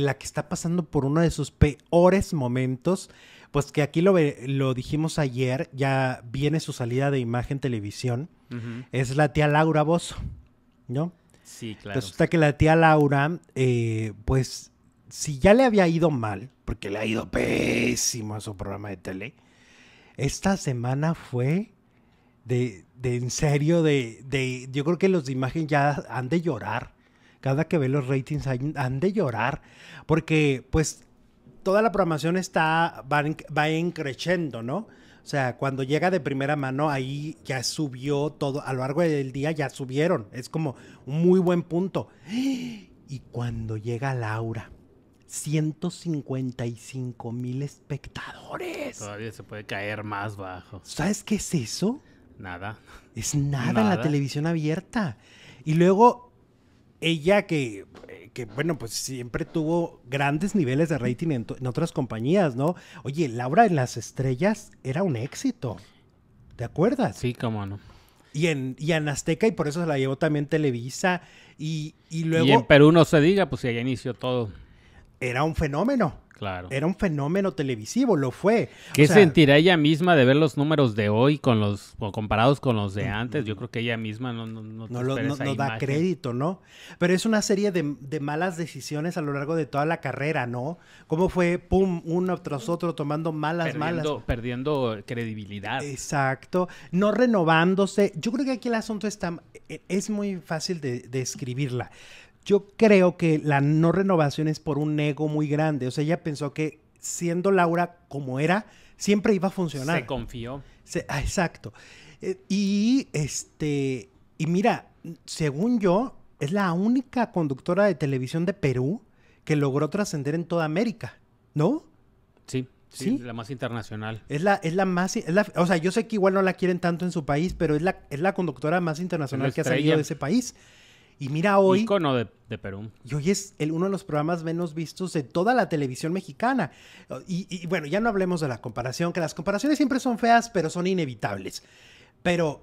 la que está pasando por uno de sus peores momentos, pues que aquí lo, lo dijimos ayer, ya viene su salida de imagen televisión, es la tía Laura Bozo, ¿no? Sí, claro. Resulta que la tía Laura, eh, pues si ya le había ido mal, porque le ha ido pésimo a su programa de tele, esta semana fue de, de en serio, de, de, yo creo que los de imagen ya han de llorar cada que ve los ratings han de llorar, porque pues toda la programación está, va, va creciendo ¿no? O sea, cuando llega de primera mano, ahí ya subió todo, a lo largo del día ya subieron, es como un muy buen punto. Y cuando llega Laura, 155 mil espectadores. Todavía se puede caer más bajo. ¿Sabes qué es eso? Nada. Es nada. en la televisión abierta. Y luego ella eh, que, bueno, pues siempre tuvo grandes niveles de rating en, otras compañías, ¿no? Oye, Laura en las estrellas era un éxito. ¿Te acuerdas? Sí, cómo no. Y en, Azteca, y por eso se la llevó también Televisa. Y, luego. Y en Perú no se diga, pues ella inició todo. Era un fenómeno. Claro. Era un fenómeno televisivo, lo fue. ¿Qué sentirá ella misma de ver los números de hoy con los comparados con los de mm, antes? Yo mm. creo que ella misma no, no, no, da crédito, ¿no? Pero es una serie de, malas decisiones a lo largo de toda la carrera, ¿no? ¿Cómo fue, pum, uno tras otro tomando malas, malas? Perdiendo credibilidad. Exacto. No renovándose. Yo creo que aquí el asunto está, e, es muy fácil de describirla. Yo creo que la no renovación es por un ego muy grande. O sea, ella pensó que siendo Laura como era, siempre iba a funcionar. Se confió. Ah, exacto. Eh, y este, y mira, según yo, es la única conductora de televisión de Perú que logró trascender en toda América, ¿no? Sí. Sí, la más internacional. Es la, es la más, o sea, yo sé que igual no la quieren tanto en su país, pero es la, es la conductora más internacional que ha salido de ese país. Y mira hoy. de, de Perú. Y hoy es el, uno de los programas menos vistos de toda la televisión mexicana. Y, y bueno, ya no hablemos de la comparación, que las comparaciones siempre son feas, pero son inevitables. Pero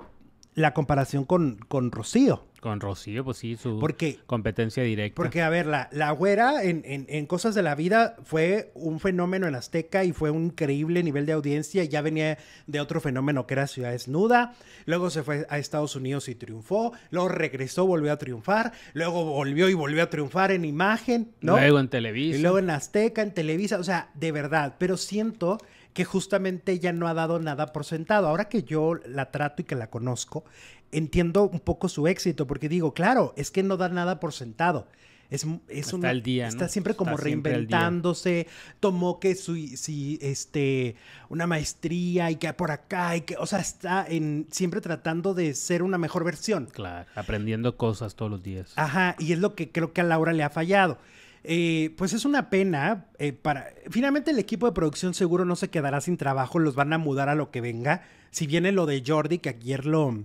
la comparación con, con Rocío. Con Rocío, pues sí, su competencia directa. Porque, a ver, la, la güera en, cosas de la vida fue un fenómeno en Azteca y fue un increíble nivel de audiencia. Ya venía de otro fenómeno que era Ciudad Desnuda. Luego se fue a Estados Unidos y triunfó. Luego regresó, volvió a triunfar. Luego volvió y volvió a triunfar en imagen, ¿no? Luego en Televisa. Y luego en Azteca, en Televisa. O sea, de verdad. Pero siento que justamente ella no ha dado nada por sentado. Ahora que yo la trato y que la conozco, entiendo un poco su éxito, porque digo, claro, es que no da nada por sentado. Es, está está siempre como reinventándose. Tomó que su, si, este, una maestría y que por acá y que, o sea, está en, siempre tratando de ser una mejor versión. Claro, aprendiendo cosas todos los días. Ajá, y es lo que creo que a Laura le ha fallado. Eh, pues es una pena. Eh, para... Finalmente el equipo de producción seguro no se quedará sin trabajo, los van a mudar a lo que venga. Si viene lo de Jordi, que ayer lo,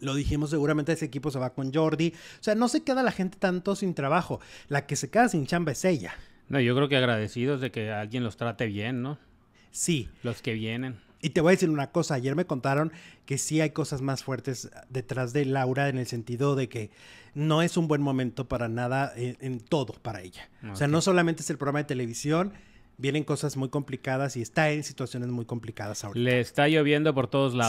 lo dijimos, seguramente ese equipo se va con Jordi. O sea, no se queda la gente tanto sin trabajo. La que se queda sin chamba es ella. No, yo creo que agradecidos de que alguien los trate bien, ¿no? Sí. Los que vienen. Y te voy a decir una cosa, ayer me contaron que sí hay cosas más fuertes detrás de Laura en el sentido de que no es un buen momento para nada en, todo para ella. O sea, no solamente es el programa de televisión, vienen cosas muy complicadas y está en situaciones muy complicadas ahora. Le está lloviendo por todos lados.